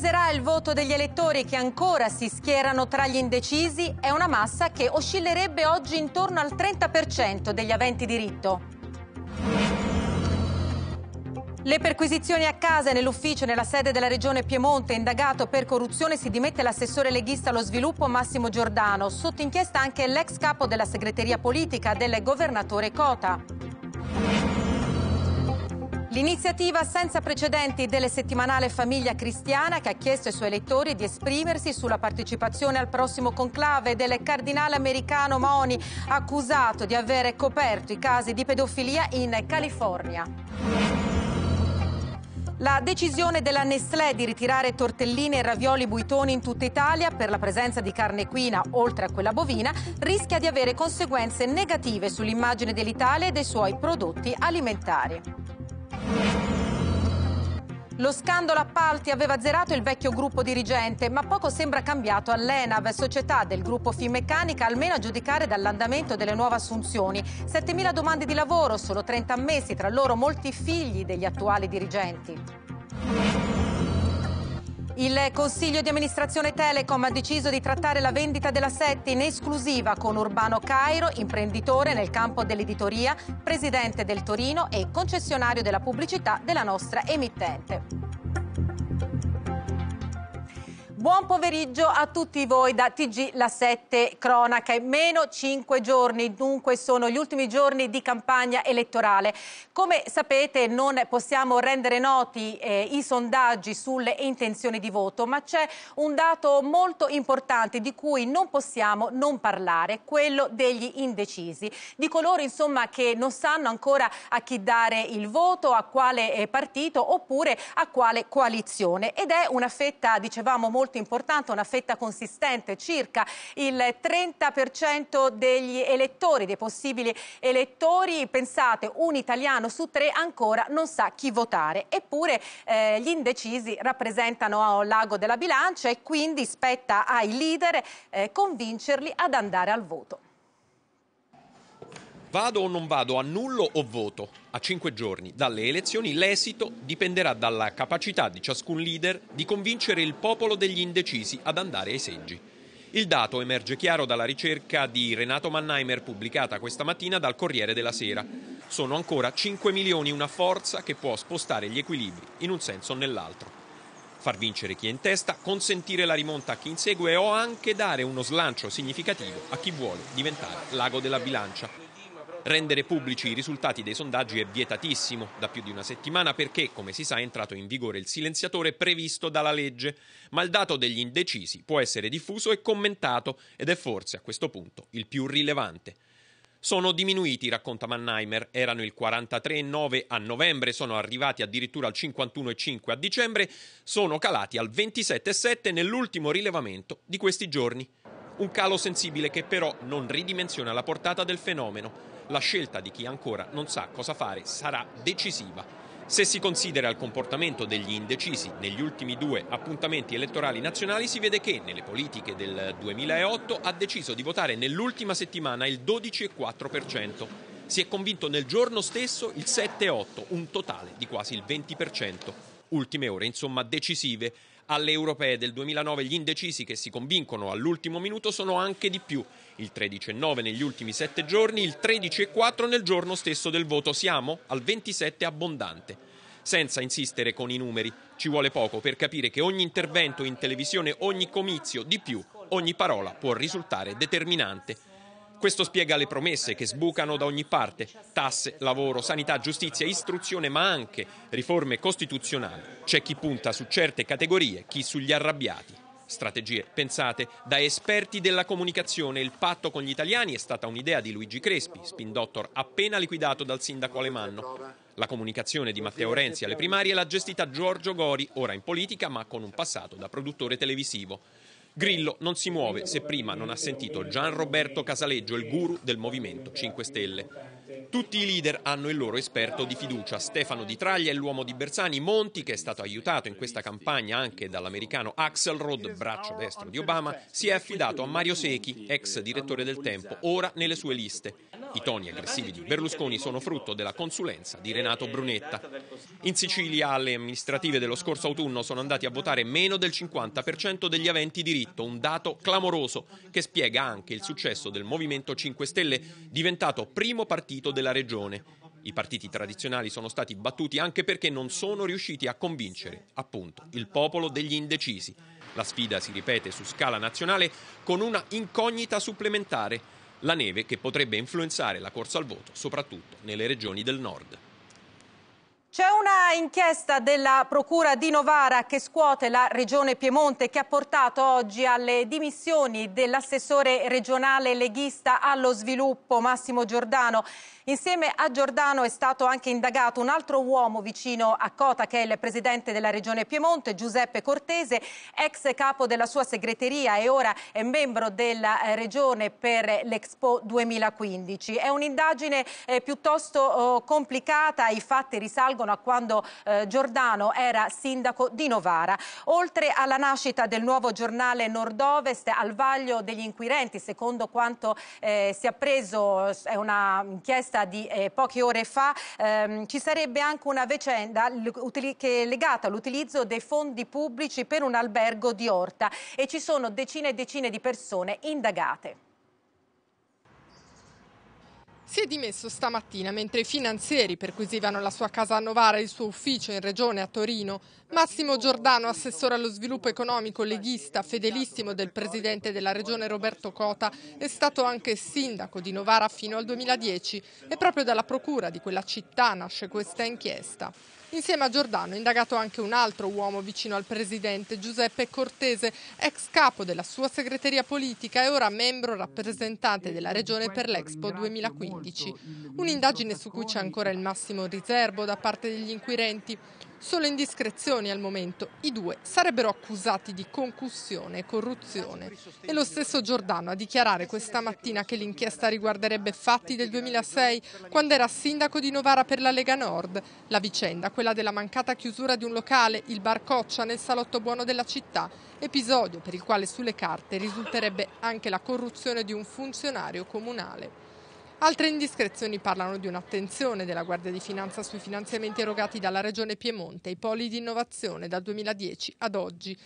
peserà il voto degli elettori che ancora si schierano tra gli indecisi è una massa che oscillerebbe oggi intorno al 30% degli aventi diritto. Le perquisizioni a casa e nell'ufficio nella sede della Regione Piemonte indagato per corruzione si dimette l'assessore leghista allo sviluppo Massimo Giordano, sotto inchiesta anche l'ex capo della segreteria politica del governatore Cota. L'iniziativa senza precedenti delle settimanale Famiglia Cristiana che ha chiesto ai suoi elettori di esprimersi sulla partecipazione al prossimo conclave del cardinale americano Moni accusato di aver coperto i casi di pedofilia in California. La decisione della Nestlé di ritirare tortellini e ravioli buitoni in tutta Italia per la presenza di carne equina oltre a quella bovina rischia di avere conseguenze negative sull'immagine dell'Italia e dei suoi prodotti alimentari. Lo scandalo appalti aveva azzerato il vecchio gruppo dirigente, ma poco sembra cambiato all'ENAV, società del gruppo Finmeccanica, almeno a giudicare dall'andamento delle nuove assunzioni. 7.000 domande di lavoro, solo 30 ammessi, tra loro molti figli degli attuali dirigenti. Il Consiglio di amministrazione Telecom ha deciso di trattare la vendita della SETI in esclusiva con Urbano Cairo, imprenditore nel campo dell'editoria, presidente del Torino e concessionario della pubblicità della nostra emittente. Buon pomeriggio a tutti voi da TG La 7 Cronaca. Meno 5 giorni, dunque sono gli ultimi giorni di campagna elettorale. Come sapete non possiamo rendere noti eh, i sondaggi sulle intenzioni di voto, ma c'è un dato molto importante di cui non possiamo non parlare, quello degli indecisi, di coloro insomma che non sanno ancora a chi dare il voto, a quale eh, partito oppure a quale coalizione. Ed è una fetta, dicevamo, molto molto importante, una fetta consistente, circa il 30% degli elettori, dei possibili elettori. Pensate, un italiano su tre ancora non sa chi votare. Eppure eh, gli indecisi rappresentano l'ago della bilancia e quindi spetta ai leader eh, convincerli ad andare al voto. Vado o non vado, annullo o voto? A cinque giorni dalle elezioni l'esito dipenderà dalla capacità di ciascun leader di convincere il popolo degli indecisi ad andare ai seggi. Il dato emerge chiaro dalla ricerca di Renato Mannheimer pubblicata questa mattina dal Corriere della Sera. Sono ancora 5 milioni una forza che può spostare gli equilibri in un senso o nell'altro. Far vincere chi è in testa, consentire la rimonta a chi insegue o anche dare uno slancio significativo a chi vuole diventare l'ago della bilancia. Rendere pubblici i risultati dei sondaggi è vietatissimo da più di una settimana perché, come si sa, è entrato in vigore il silenziatore previsto dalla legge, ma il dato degli indecisi può essere diffuso e commentato ed è forse a questo punto il più rilevante. Sono diminuiti, racconta Mannheimer, erano il 43,9 a novembre, sono arrivati addirittura al 51,5 a dicembre, sono calati al 27,7 nell'ultimo rilevamento di questi giorni. Un calo sensibile che però non ridimensiona la portata del fenomeno la scelta di chi ancora non sa cosa fare sarà decisiva. Se si considera il comportamento degli indecisi negli ultimi due appuntamenti elettorali nazionali, si vede che nelle politiche del 2008 ha deciso di votare nell'ultima settimana il 12,4%. Si è convinto nel giorno stesso il 7,8, un totale di quasi il 20%. Ultime ore, insomma, decisive alle europee del 2009 gli indecisi che si convincono all'ultimo minuto sono anche di più. Il 13,9 negli ultimi 7 giorni, il 13,4 nel giorno stesso del voto. Siamo al 27 abbondante. Senza insistere con i numeri, ci vuole poco per capire che ogni intervento in televisione, ogni comizio, di più, ogni parola può risultare determinante. Questo spiega le promesse che sbucano da ogni parte, tasse, lavoro, sanità, giustizia, istruzione, ma anche riforme costituzionali. C'è chi punta su certe categorie, chi sugli arrabbiati. Strategie pensate da esperti della comunicazione. Il patto con gli italiani è stata un'idea di Luigi Crespi, spin doctor appena liquidato dal sindaco Alemanno. La comunicazione di Matteo Renzi alle primarie l'ha gestita Giorgio Gori, ora in politica ma con un passato da produttore televisivo. Grillo non si muove se prima non ha sentito Gian Roberto Casaleggio, il guru del Movimento 5 Stelle. Tutti i leader hanno il loro esperto di fiducia. Stefano Di Traglia è l'uomo di Bersani, Monti, che è stato aiutato in questa campagna anche dall'americano Axelrod, braccio destro di Obama, si è affidato a Mario Secchi, ex direttore del Tempo, ora nelle sue liste. I toni aggressivi di Berlusconi sono frutto della consulenza di Renato Brunetta. In Sicilia alle amministrative dello scorso autunno sono andati a votare meno del 50% degli aventi diritto, un dato clamoroso che spiega anche il successo del Movimento 5 Stelle, diventato primo partito partito della regione. I partiti tradizionali sono stati battuti anche perché non sono riusciti a convincere, appunto, il popolo degli indecisi. La sfida si ripete su scala nazionale con una incognita supplementare, la neve che potrebbe influenzare la corsa al voto, soprattutto nelle regioni del nord. C'è una inchiesta della Procura di Novara che scuote la Regione Piemonte che ha portato oggi alle dimissioni dell'assessore regionale leghista allo sviluppo Massimo Giordano. Insieme a Giordano è stato anche indagato un altro uomo vicino a Cota che è il presidente della Regione Piemonte, Giuseppe Cortese, ex capo della sua segreteria e ora è membro della eh, Regione per l'Expo 2015. È un'indagine eh, piuttosto oh, complicata, i fatti risalgono risalgono a quando eh, Giordano era sindaco di Novara. Oltre alla nascita del nuovo giornale Nord-Ovest, al vaglio degli inquirenti, secondo quanto eh, si è appreso, è una inchiesta di eh, poche ore fa, ehm, ci sarebbe anche una vicenda che è legata all'utilizzo dei fondi pubblici per un albergo di Orta e ci sono decine e decine di persone indagate. Si è dimesso stamattina mentre i finanzieri perquisivano la sua casa a Novara e il suo ufficio in regione a Torino. Massimo Giordano, assessore allo sviluppo economico leghista, fedelissimo del presidente della regione Roberto Cota, è stato anche sindaco di Novara fino al 2010 e proprio dalla procura di quella città nasce questa inchiesta. Insieme a Giordano è indagato anche un altro uomo vicino al presidente, Giuseppe Cortese, ex capo della sua segreteria politica e ora membro rappresentante eh, della regione per l'Expo 2015. Un'indagine su cui c'è ancora il massimo riservo da parte degli inquirenti. Solo indiscrezioni al momento. I due sarebbero accusati di concussione e corruzione. E lo stesso Giordano a dichiarare questa mattina che l'inchiesta riguarderebbe fatti del 2006, quando era sindaco di Novara per la Lega Nord. La vicenda, quella della mancata chiusura di un locale, il Barcoccia, nel salotto buono della città, episodio per il quale sulle carte risulterebbe anche la corruzione di un funzionario comunale. Altre indiscrezioni parlano di un'attenzione della Guardia di Finanza sui finanziamenti erogati dalla Regione Piemonte ai poli di innovazione dal 2010 ad oggi.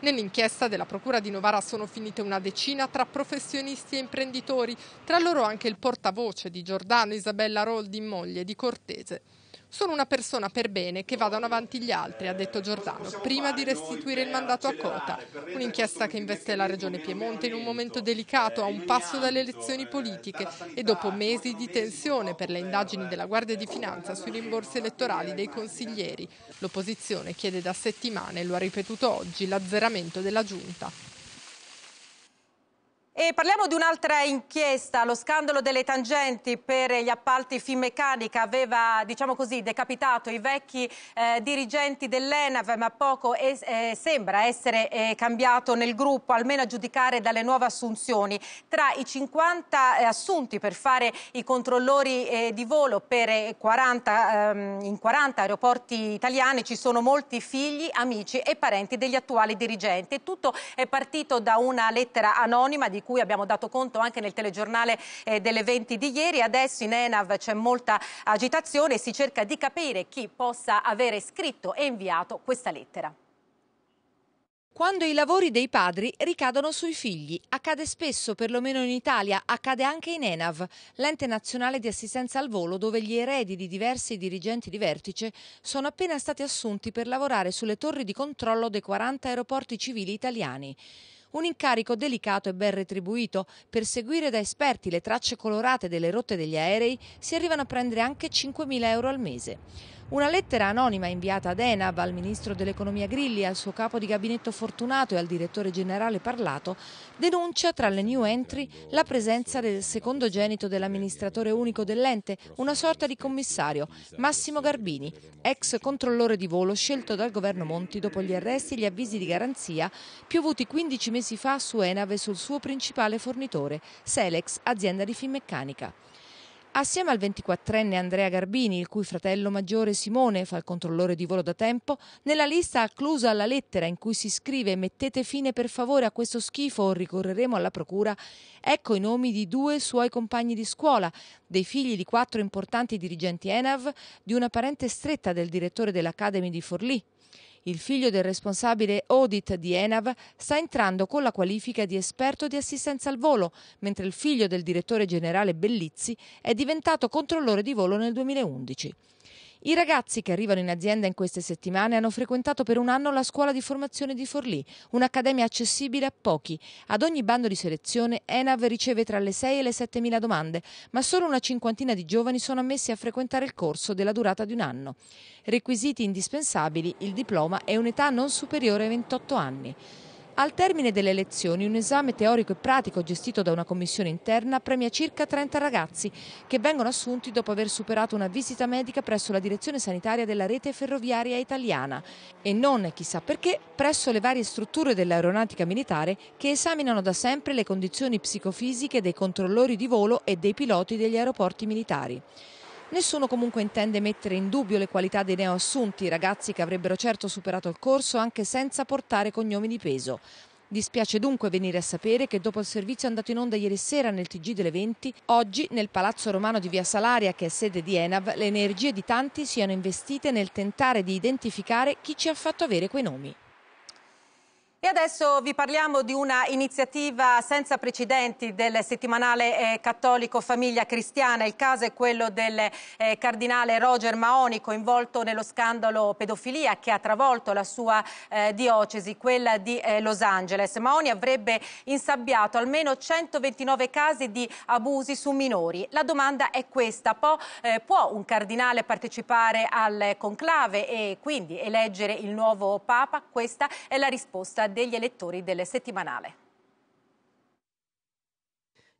Nell'inchiesta della Procura di Novara sono finite una decina tra professionisti e imprenditori, tra loro anche il portavoce di Giordano Isabella Roldi, moglie di Cortese. Sono una persona per bene che vadano avanti gli altri, ha detto Giordano, prima di restituire il mandato a Cota. Un'inchiesta che investe la regione Piemonte in un momento delicato, a un passo dalle elezioni politiche e dopo mesi di tensione per le indagini della Guardia di Finanza sui rimborsi elettorali dei consiglieri. L'opposizione chiede da settimane, lo ha ripetuto oggi, l'azzeramento della giunta. E parliamo di un'altra inchiesta, lo scandalo delle tangenti per gli appalti Finmeccanica aveva, diciamo così, decapitato i vecchi eh, dirigenti dell'ENAV, ma poco es eh, sembra essere eh, cambiato nel gruppo, almeno a giudicare dalle nuove assunzioni. Tra i 50 eh, assunti per fare i controllori eh, di volo 40, eh, ehm, in 40 aeroporti italiani ci sono molti figli, amici e parenti degli attuali dirigenti. Tutto è partito da una lettera anonima di cui cui abbiamo dato conto anche nel telegiornale eh, delle 20 di ieri. Adesso in ENAV c'è molta agitazione e si cerca di capire chi possa avere scritto e inviato questa lettera. Quando i lavori dei padri ricadono sui figli, accade spesso, perlomeno in Italia, accade anche in ENAV, l'ente nazionale di assistenza al volo dove gli eredi di diversi dirigenti di vertice sono appena stati assunti per lavorare sulle torri di controllo dei 40 aeroporti civili italiani. Un incarico delicato e ben retribuito. Per seguire da esperti le tracce colorate delle rotte degli aerei si arrivano a prendere anche 5.000 euro al mese. Una lettera anonima inviata ad Enav, al ministro dell'economia Grilli, al suo capo di gabinetto Fortunato e al direttore generale Parlato denuncia tra le new entry la presenza del secondogenito dell'amministratore unico dell'ente, una sorta di commissario, Massimo Garbini, ex controllore di volo scelto dal governo Monti dopo gli arresti e gli avvisi di garanzia piovuti 15 mesi fa su Enav e sul suo principale fornitore, Selex, azienda di Finmeccanica. Assieme al 24enne Andrea Garbini, il cui fratello maggiore Simone fa il controllore di volo da tempo, nella lista acclusa alla lettera in cui si scrive mettete fine per favore a questo schifo o ricorreremo alla procura, ecco i nomi di due suoi compagni di scuola, dei figli di quattro importanti dirigenti ENAV, di una parente stretta del direttore dell'Academy di Forlì. Il figlio del responsabile audit di Enav sta entrando con la qualifica di esperto di assistenza al volo, mentre il figlio del direttore generale Bellizzi è diventato controllore di volo nel 2011. I ragazzi che arrivano in azienda in queste settimane hanno frequentato per un anno la scuola di formazione di Forlì, un'accademia accessibile a pochi. Ad ogni bando di selezione ENAV riceve tra le 6 e le 7 mila domande, ma solo una cinquantina di giovani sono ammessi a frequentare il corso della durata di un anno. Requisiti indispensabili, il diploma e un'età non superiore ai 28 anni. Al termine delle lezioni, un esame teorico e pratico gestito da una commissione interna premia circa 30 ragazzi che vengono assunti dopo aver superato una visita medica presso la direzione sanitaria della rete ferroviaria italiana e non, chissà perché, presso le varie strutture dell'aeronautica militare che esaminano da sempre le condizioni psicofisiche dei controllori di volo e dei piloti degli aeroporti militari. Nessuno comunque intende mettere in dubbio le qualità dei neoassunti, ragazzi che avrebbero certo superato il corso anche senza portare cognomi di peso. Dispiace dunque venire a sapere che dopo il servizio andato in onda ieri sera nel TG delle 20, oggi nel Palazzo Romano di Via Salaria, che è sede di Enav, le energie di tanti siano investite nel tentare di identificare chi ci ha fatto avere quei nomi. E adesso vi parliamo di una iniziativa senza precedenti del settimanale eh, cattolico Famiglia Cristiana. Il caso è quello del eh, cardinale Roger Maoni, coinvolto nello scandalo pedofilia che ha travolto la sua eh, diocesi, quella di eh, Los Angeles. Maoni avrebbe insabbiato almeno 129 casi di abusi su minori. La domanda è questa: può, eh, può un cardinale partecipare al conclave e quindi eleggere il nuovo Papa? Questa è la risposta degli elettori del settimanale.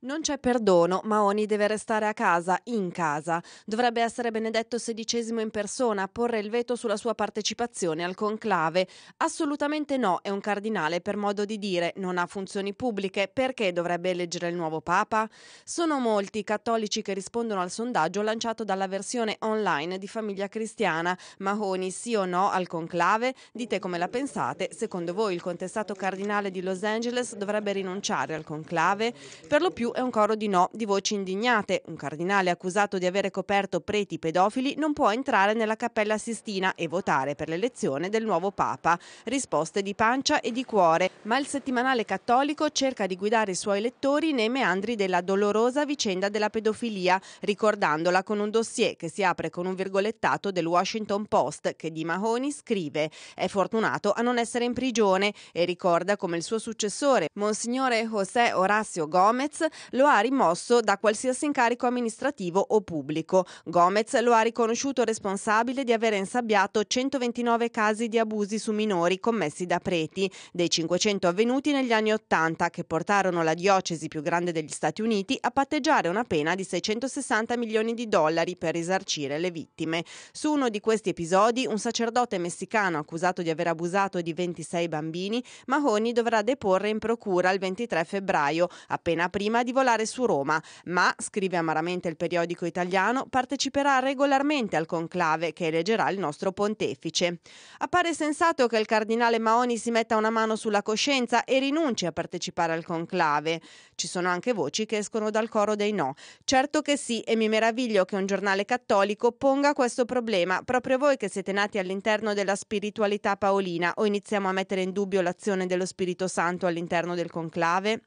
Non c'è perdono, Maoni deve restare a casa, in casa. Dovrebbe essere Benedetto XVI in persona a porre il veto sulla sua partecipazione al conclave. Assolutamente no, è un cardinale per modo di dire, non ha funzioni pubbliche, perché dovrebbe eleggere il nuovo Papa? Sono molti i cattolici che rispondono al sondaggio lanciato dalla versione online di Famiglia Cristiana. Mahoni sì o no al conclave? Dite come la pensate. Secondo voi il contestato cardinale di Los Angeles dovrebbe rinunciare al conclave? Per lo più più è un coro di no di voci indignate. Un cardinale accusato di avere coperto preti pedofili non può entrare nella Cappella Sistina e votare per l'elezione del nuovo Papa. Risposte di pancia e di cuore, ma il settimanale cattolico cerca di guidare i suoi lettori nei meandri della dolorosa vicenda della pedofilia, ricordandola con un dossier che si apre con un virgolettato del Washington Post che di Mahoni scrive «È fortunato a non essere in prigione» e ricorda come il suo successore, Monsignore José Horacio Gomez, lo ha rimosso da qualsiasi incarico amministrativo o pubblico. Gomez lo ha riconosciuto responsabile di aver insabbiato 129 casi di abusi su minori commessi da preti, dei 500 avvenuti negli anni 80 che portarono la diocesi più grande degli Stati Uniti a patteggiare una pena di 660 milioni di dollari per risarcire le vittime. Su uno di questi episodi, un sacerdote messicano accusato di aver abusato di 26 bambini, Mahoney dovrà deporre in procura il 23 febbraio, appena prima di di volare su Roma, ma, scrive amaramente il periodico italiano, parteciperà regolarmente al conclave che eleggerà il nostro pontefice. Appare sensato che il cardinale Maoni si metta una mano sulla coscienza e rinunci a partecipare al conclave. Ci sono anche voci che escono dal coro dei no. Certo che sì, e mi meraviglio che un giornale cattolico ponga questo problema, proprio voi che siete nati all'interno della spiritualità paolina o iniziamo a mettere in dubbio l'azione dello Spirito Santo all'interno del conclave?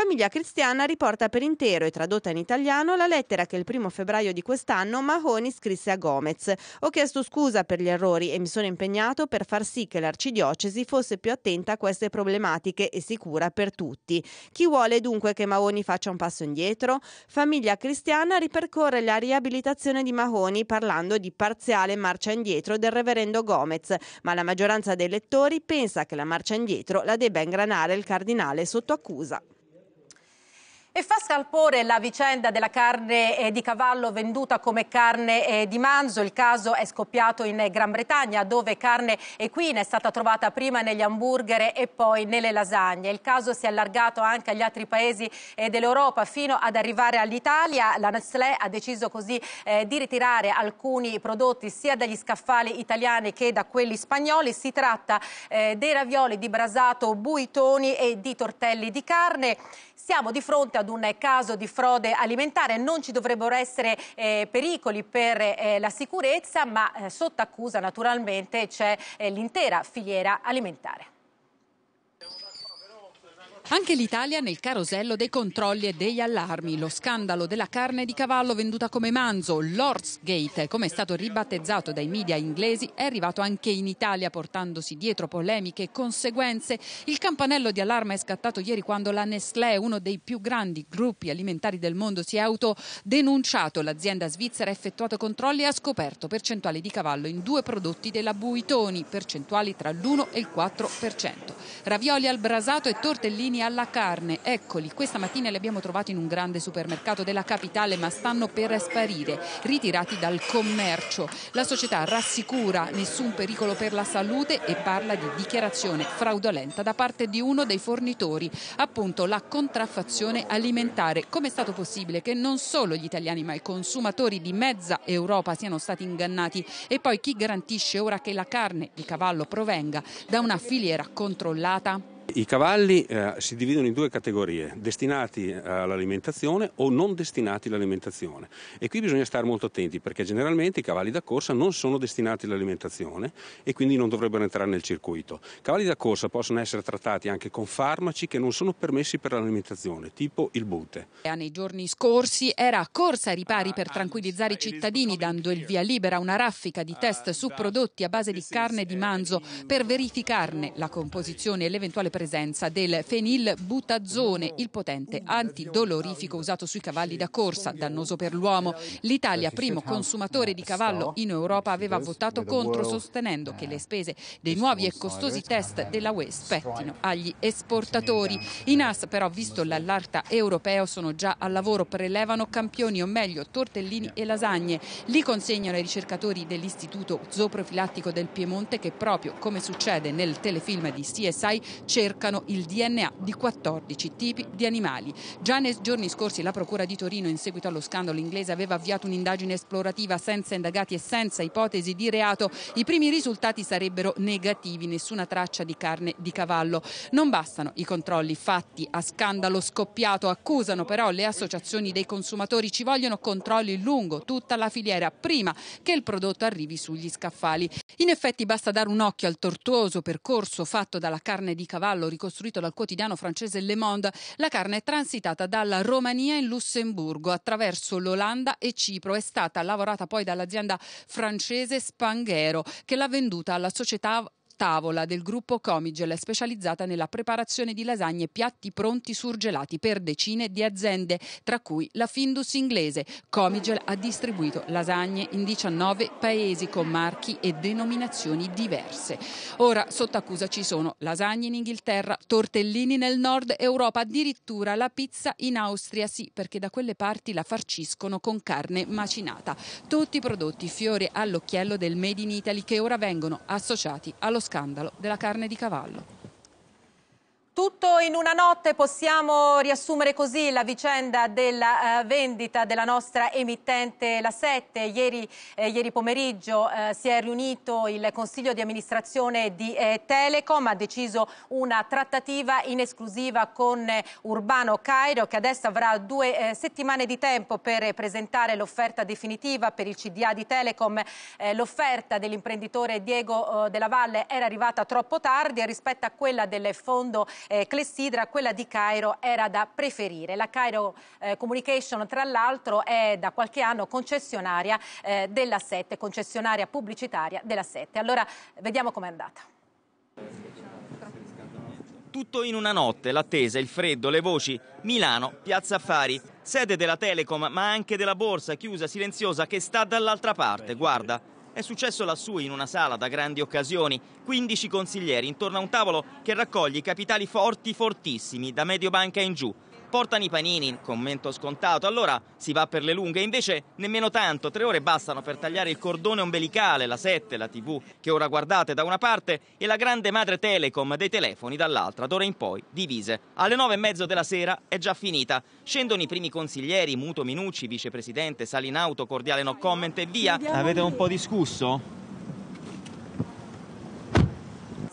Famiglia Cristiana riporta per intero e tradotta in italiano la lettera che il primo febbraio di quest'anno Mahoni scrisse a Gomez. Ho chiesto scusa per gli errori e mi sono impegnato per far sì che l'arcidiocesi fosse più attenta a queste problematiche e sicura per tutti. Chi vuole dunque che Mahoni faccia un passo indietro? Famiglia Cristiana ripercorre la riabilitazione di Mahoni parlando di parziale marcia indietro del reverendo Gomez, ma la maggioranza dei lettori pensa che la marcia indietro la debba ingranare il cardinale sotto accusa. E fa scalpore la vicenda della carne eh, di cavallo venduta come carne eh, di manzo. Il caso è scoppiato in Gran Bretagna, dove carne equina è stata trovata prima negli hamburger e poi nelle lasagne. Il caso si è allargato anche agli altri paesi eh, dell'Europa, fino ad arrivare all'Italia. La Nestlé ha deciso così eh, di ritirare alcuni prodotti sia dagli scaffali italiani che da quelli spagnoli. Si tratta eh, dei ravioli di brasato, buitoni e di tortelli di carne. Siamo di fronte a ad un caso di frode alimentare, non ci dovrebbero essere eh, pericoli per eh, la sicurezza, ma eh, sotto accusa naturalmente c'è eh, l'intera filiera alimentare. Anche l'Italia nel carosello dei controlli e degli allarmi. Lo scandalo della carne di cavallo venduta come manzo, Lord's Gate, come è stato ribattezzato dai media inglesi, è arrivato anche in Italia portandosi dietro polemiche e conseguenze. Il campanello di allarme è scattato ieri quando la Nestlé, uno dei più grandi gruppi alimentari del mondo, si è autodenunciato. L'azienda svizzera ha effettuato controlli e ha scoperto percentuali di cavallo in due prodotti della Buitoni, percentuali tra l'1 e il 4%. Ravioli al brasato e tortellini Tortellini alla carne, eccoli, questa mattina li abbiamo trovati in un grande supermercato della capitale ma stanno per sparire, ritirati dal commercio. La società rassicura nessun pericolo per la salute e parla di dichiarazione fraudolenta da parte di uno dei fornitori, appunto la contraffazione alimentare. Com'è stato possibile che non solo gli italiani ma i consumatori di mezza Europa siano stati ingannati e poi chi garantisce ora che la carne di cavallo provenga da una filiera controllata? I cavalli eh, si dividono in due categorie, destinati eh, all'alimentazione o non destinati all'alimentazione. E qui bisogna stare molto attenti perché generalmente i cavalli da corsa non sono destinati all'alimentazione e quindi non dovrebbero entrare nel circuito. I cavalli da corsa possono essere trattati anche con farmaci che non sono permessi per l'alimentazione, tipo il bute. Eh, nei giorni scorsi era corsa ai ripari per tranquillizzare i cittadini dando il via libera a una raffica di test su prodotti a base di carne di manzo per verificarne la composizione e l'eventuale percorso presenza del fenilbutazone, il potente antidolorifico usato sui cavalli da corsa, dannoso per l'uomo. L'Italia, primo consumatore di cavallo in Europa, aveva votato contro sostenendo che le spese dei nuovi e costosi test della UE spettino agli esportatori. I NAS però, visto l'allarta europeo, sono già al lavoro, prelevano campioni o meglio tortellini e lasagne. Li consegnano ai ricercatori dell'Istituto Zooprofilattico del Piemonte che proprio come succede nel telefilm di CSI cerca cercano il DNA di 14 tipi di animali. Già nei giorni scorsi la Procura di Torino, in seguito allo scandalo inglese, aveva avviato un'indagine esplorativa senza indagati e senza ipotesi di reato. I primi risultati sarebbero negativi, nessuna traccia di carne di cavallo. Non bastano i controlli fatti a scandalo scoppiato, accusano però le associazioni dei consumatori, ci vogliono controlli lungo tutta la filiera prima che il prodotto arrivi sugli scaffali. In effetti basta dare un occhio al tortuoso percorso fatto dalla carne di cavallo giallo ricostruito dal quotidiano francese Le Monde, la carne è transitata dalla Romania in Lussemburgo attraverso l'Olanda e Cipro. È stata lavorata poi dall'azienda francese Spanghero che l'ha venduta alla società Tavola del gruppo Comigel, specializzata nella preparazione di lasagne e piatti pronti surgelati per decine di aziende, tra cui la Findus inglese. Comigel ha distribuito lasagne in 19 paesi con marchi e denominazioni diverse. Ora sotto accusa ci sono lasagne in Inghilterra, tortellini nel nord Europa, addirittura la pizza in Austria, sì, perché da quelle parti la farciscono con carne macinata. Tutti i prodotti fiore all'occhiello del Made in Italy che ora vengono associati allo scandalo della carne di cavallo. Tutto in una notte possiamo riassumere così la vicenda della eh, vendita della nostra emittente La 7. Ieri, eh, ieri pomeriggio eh, si è riunito il Consiglio di amministrazione di eh, Telecom, ha deciso una trattativa in esclusiva con eh, Urbano Cairo che adesso avrà due settimane di tempo per presentare l'offerta definitiva per il CDA di Telecom. l'offerta dell'imprenditore Diego Della Valle era arrivata troppo tardi rispetto a quella del fondo eh, clessidra, quella di Cairo era da preferire. La Cairo eh, Communication, tra l'altro, è da qualche anno concessionaria eh, della 7, concessionaria pubblicitaria della 7. Allora vediamo com'è andata. Tutto in una notte, l'attesa, il freddo, le voci. Milano, Piazza Affari, sede della Telecom, ma anche della borsa chiusa, silenziosa, che sta dall'altra parte. Guarda, è successo lassù in una sala da grandi occasioni. 15 consiglieri intorno a un tavolo che raccoglie i capitali forti fortissimi da Mediobanca in giù portano i panini, commento scontato, allora si va per le lunghe, invece nemmeno tanto, tre ore bastano per tagliare il cordone ombelicale, la 7, la tv che ora guardate da una parte e la grande madre telecom dei telefoni dall'altra, d'ora in poi divise. Alle nove e mezzo della sera è già finita, scendono i primi consiglieri, Muto Minucci, vicepresidente, sali in auto, Cordiale No Comment e via. Avete un po' discusso?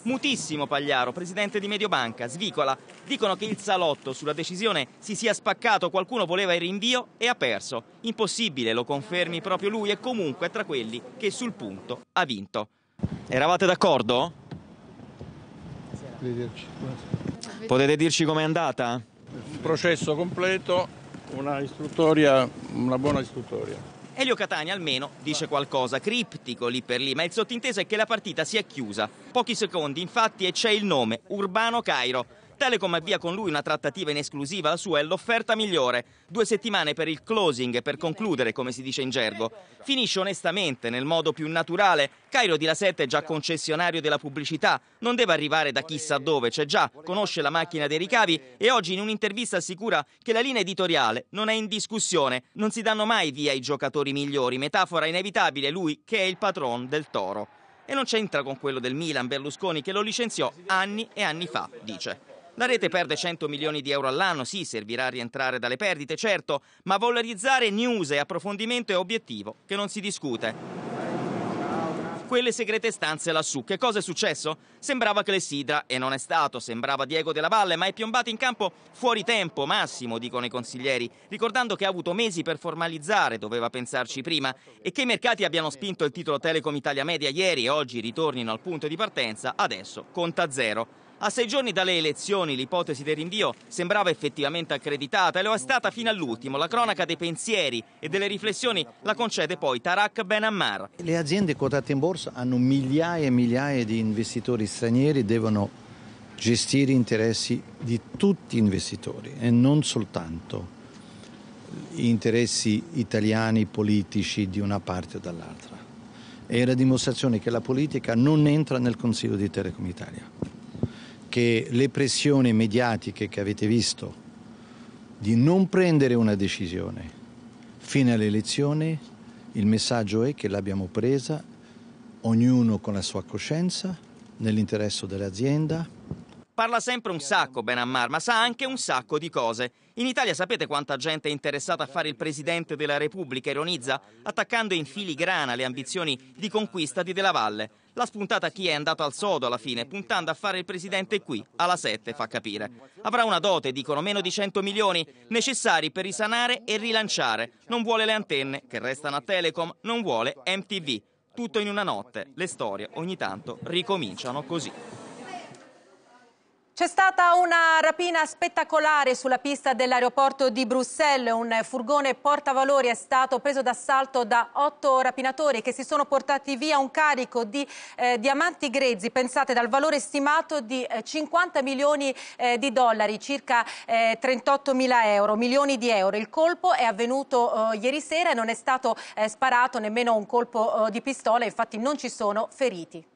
Mutissimo Pagliaro, presidente di Mediobanca, svicola. Dicono che il salotto sulla decisione si sia spaccato, qualcuno voleva il rinvio e ha perso. Impossibile, lo confermi proprio lui e comunque tra quelli che sul punto ha vinto. Eravate d'accordo? Potete dirci com'è andata? Processo completo, una istruttoria, una buona istruttoria. Elio Catania almeno dice qualcosa criptico lì per lì, ma il sottinteso è che la partita si è chiusa. Pochi secondi infatti e c'è il nome, Urbano Cairo Telecom avvia con lui una trattativa in esclusiva, la sua è l'offerta migliore. Due settimane per il closing, per concludere, come si dice in gergo. Finisce onestamente, nel modo più naturale. Cairo di La Sette è già concessionario della pubblicità, non deve arrivare da chissà dove, c'è cioè, già, conosce la macchina dei ricavi e oggi in un'intervista assicura che la linea editoriale non è in discussione, non si danno mai via i giocatori migliori, metafora inevitabile, lui che è il patron del toro. E non c'entra con quello del Milan Berlusconi che lo licenziò anni e anni fa, dice. La rete perde 100 milioni di euro all'anno, sì, servirà a rientrare dalle perdite, certo, ma valorizzare news e approfondimento è obiettivo che non si discute quelle segrete stanze lassù. Che cosa è successo? Sembrava Clessidra, e non è stato, sembrava Diego della Valle, ma è piombato in campo fuori tempo, massimo, dicono i consiglieri, ricordando che ha avuto mesi per formalizzare, doveva pensarci prima, e che i mercati abbiano spinto il titolo Telecom Italia Media ieri e oggi ritornino al punto di partenza, adesso conta zero. A sei giorni dalle elezioni l'ipotesi del rinvio sembrava effettivamente accreditata e lo è stata fino all'ultimo. La cronaca dei pensieri e delle riflessioni la concede poi Tarak Ben Ammar. Le aziende quotate in borsa hanno migliaia e migliaia di investitori stranieri, devono gestire interessi di tutti gli investitori e non soltanto interessi italiani politici di una parte o dall'altra. È la dimostrazione che la politica non entra nel Consiglio di Telecom Italia che le pressioni mediatiche che avete visto di non prendere una decisione fino all'elezione, il messaggio è che l'abbiamo presa, ognuno con la sua coscienza, nell'interesse dell'azienda. Parla sempre un sacco Ben Ammar, ma sa anche un sacco di cose. In Italia sapete quanta gente è interessata a fare il Presidente della Repubblica, ironizza, attaccando in filigrana le ambizioni di conquista di Della Valle. La spuntata chi è andato al sodo alla fine, puntando a fare il presidente qui, alla 7, fa capire. Avrà una dote, dicono, meno di 100 milioni, necessari per risanare e rilanciare. Non vuole le antenne, che restano a Telecom, non vuole MTV. Tutto in una notte. Le storie ogni tanto ricominciano così. C'è stata una rapina spettacolare sulla pista dell'aeroporto di Bruxelles. Un furgone portavalori è stato preso d'assalto da otto rapinatori che si sono portati via un carico di eh, diamanti grezzi, pensate dal valore stimato di eh, 50 milioni eh, di dollari, circa 38 eh, mila euro, milioni di euro. Il colpo è avvenuto oh, ieri sera e non è stato eh, sparato nemmeno un colpo oh, di pistola, infatti non ci sono feriti.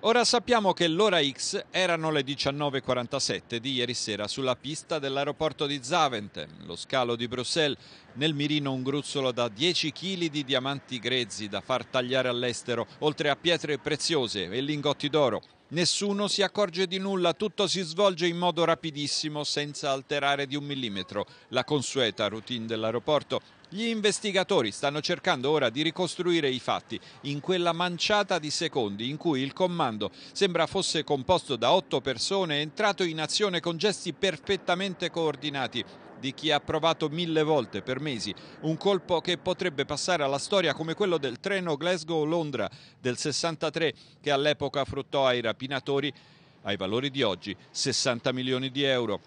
Ora sappiamo che l'ora X erano le 19.47 di ieri sera sulla pista dell'aeroporto di Zaventem, lo scalo di Bruxelles, nel mirino un gruzzolo da 10 kg di diamanti grezzi da far tagliare all'estero, oltre a pietre preziose e lingotti d'oro. Nessuno si accorge di nulla, tutto si svolge in modo rapidissimo senza alterare di un millimetro la consueta routine dell'aeroporto gli investigatori stanno cercando ora di ricostruire i fatti in quella manciata di secondi in cui il comando sembra fosse composto da otto persone entrato in azione con gesti perfettamente coordinati di chi ha provato mille volte per mesi un colpo che potrebbe passare alla storia come quello del treno Glasgow-Londra del 63 che all'epoca fruttò ai rapinatori ai valori di oggi 60 milioni di euro.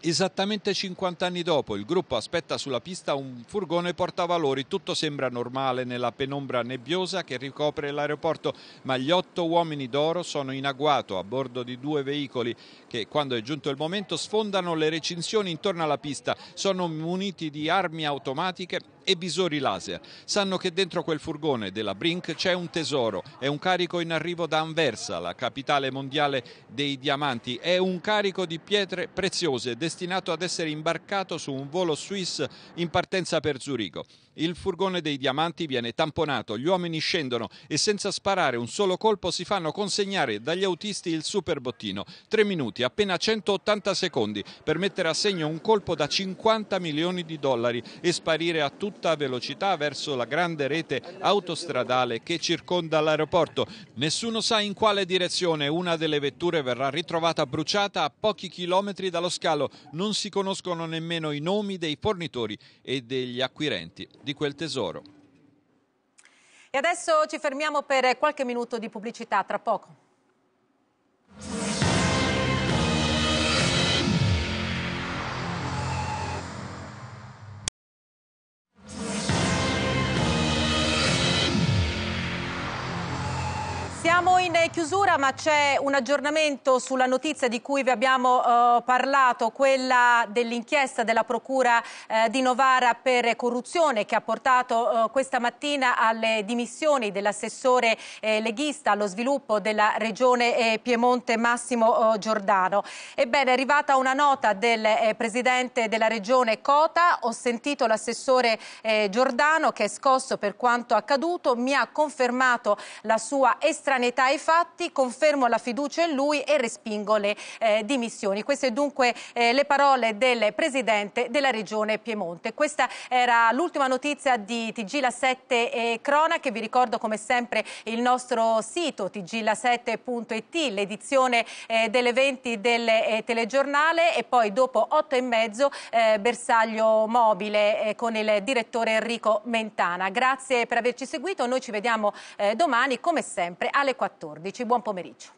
Esattamente 50 anni dopo il gruppo aspetta sulla pista un furgone portavalori, tutto sembra normale nella penombra nebbiosa che ricopre l'aeroporto, ma gli otto uomini d'oro sono in agguato a bordo di due veicoli che quando è giunto il momento sfondano le recinzioni intorno alla pista, sono muniti di armi automatiche e visori laser. Sanno che dentro quel furgone della Brink c'è un tesoro, è un carico in arrivo da Anversa, la capitale mondiale dei diamanti, è un carico di pietre preziose destinato ad essere imbarcato su un volo Swiss in partenza per Zurigo. Il furgone dei diamanti viene tamponato, gli uomini scendono e senza sparare un solo colpo si fanno consegnare dagli autisti il super bottino. Tre minuti, appena 180 secondi per mettere a segno un colpo da 50 milioni di dollari e sparire a tutti tutta velocità verso la grande rete autostradale che circonda l'aeroporto. Nessuno sa in quale direzione una delle vetture verrà ritrovata bruciata a pochi chilometri dallo scalo. Non si conoscono nemmeno i nomi dei fornitori e degli acquirenti di quel tesoro. E adesso ci fermiamo per qualche minuto di pubblicità, tra poco. Siamo in chiusura ma c'è un aggiornamento sulla notizia di cui vi abbiamo eh, parlato, quella dell'inchiesta della Procura eh, di Novara per corruzione che ha portato eh, questa mattina alle dimissioni dell'assessore eh, leghista allo sviluppo della regione eh, Piemonte Massimo eh, Giordano. Ebbene, è arrivata una nota del presidente della regione Cota, ho sentito l'assessore Giordano che è scosso per quanto accaduto, mi ha confermato la sua estranea verità ai fatti, confermo la fiducia in lui e respingo le eh, dimissioni. Queste dunque eh, le parole del Presidente della Regione Piemonte. Questa era l'ultima notizia di TG La 7 e Crona che vi ricordo come sempre il nostro sito tgla7.it, l'edizione eh, delle 20 del eh, telegiornale e poi dopo 8 e mezzo eh, bersaglio mobile eh, con il direttore Enrico Mentana. Grazie per averci seguito, noi ci vediamo domani come sempre alle 14. Buon pomeriggio.